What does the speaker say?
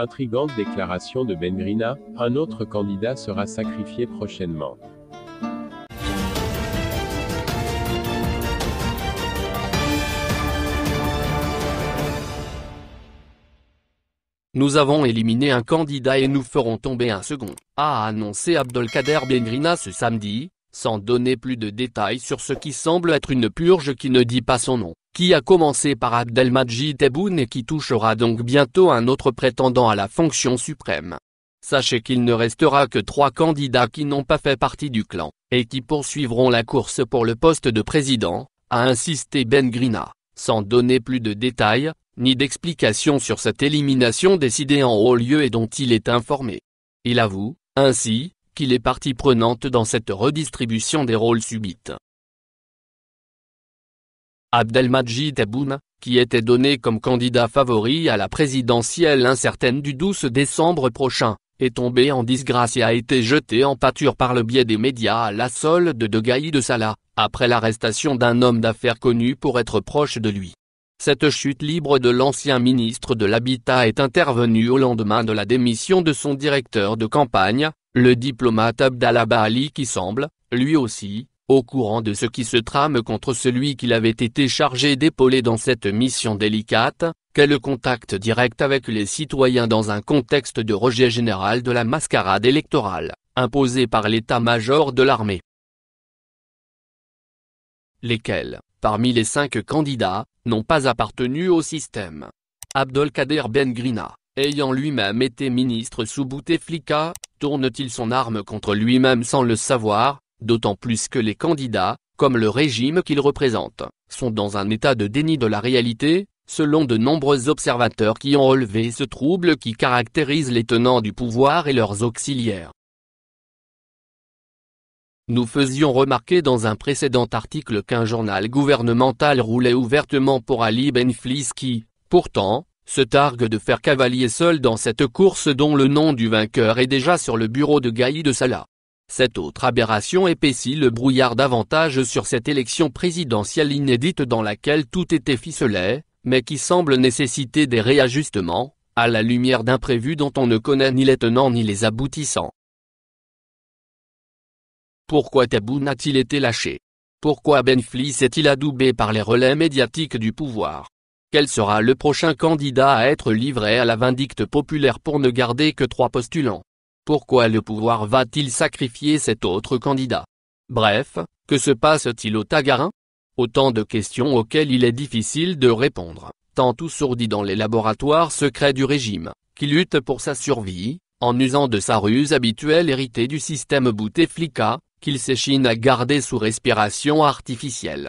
Intrigante déclaration de Bengrina, un autre candidat sera sacrifié prochainement. Nous avons éliminé un candidat et nous ferons tomber un second, a annoncé Abdelkader Bengrina ce samedi, sans donner plus de détails sur ce qui semble être une purge qui ne dit pas son nom, qui a commencé par Abdelmajid Tebboune et qui touchera donc bientôt un autre prétendant à la fonction suprême. Sachez qu'il ne restera que trois candidats qui n'ont pas fait partie du clan, et qui poursuivront la course pour le poste de président, a insisté Ben Grina, sans donner plus de détails, ni d'explications sur cette élimination décidée en haut lieu et dont il est informé. Il avoue, ainsi, qu'il est partie prenante dans cette redistribution des rôles subite. Abdelmajid Aboun, qui était donné comme candidat favori à la présidentielle incertaine du 12 décembre prochain, est tombé en disgrâce et a été jeté en pâture par le biais des médias à la solde de Gaïd de Salah, après l'arrestation d'un homme d'affaires connu pour être proche de lui. Cette chute libre de l'ancien ministre de l'Habitat est intervenue au lendemain de la démission de son directeur de campagne, le diplomate Abdallah Baali qui semble, lui aussi, au courant de ce qui se trame contre celui qu'il avait été chargé d'épauler dans cette mission délicate, quel contact direct avec les citoyens dans un contexte de rejet général de la mascarade électorale, imposée par l'état-major de l'armée. Lesquels, parmi les cinq candidats, n'ont pas appartenu au système. Abdelkader Ben ayant lui-même été ministre sous Bouteflika, tourne-t-il son arme contre lui-même sans le savoir, d'autant plus que les candidats, comme le régime qu'il représente, sont dans un état de déni de la réalité, selon de nombreux observateurs qui ont relevé ce trouble qui caractérise les tenants du pouvoir et leurs auxiliaires. Nous faisions remarquer dans un précédent article qu'un journal gouvernemental roulait ouvertement pour Ali Benflis qui, pourtant, se targue de faire cavalier seul dans cette course dont le nom du vainqueur est déjà sur le bureau de Gaï de Salah. Cette autre aberration épaissit le brouillard davantage sur cette élection présidentielle inédite dans laquelle tout était ficelé, mais qui semble nécessiter des réajustements, à la lumière d'imprévus dont on ne connaît ni les tenants ni les aboutissants. Pourquoi Tabou n'a-t-il été lâché Pourquoi Benfli s'est-il adoubé par les relais médiatiques du pouvoir quel sera le prochain candidat à être livré à la vindicte populaire pour ne garder que trois postulants Pourquoi le pouvoir va-t-il sacrifier cet autre candidat Bref, que se passe-t-il au Tagarin Autant de questions auxquelles il est difficile de répondre, tant tout sourdit dans les laboratoires secrets du régime, qui lutte pour sa survie, en usant de sa ruse habituelle héritée du système Bouteflika, qu'il s'échine à garder sous respiration artificielle.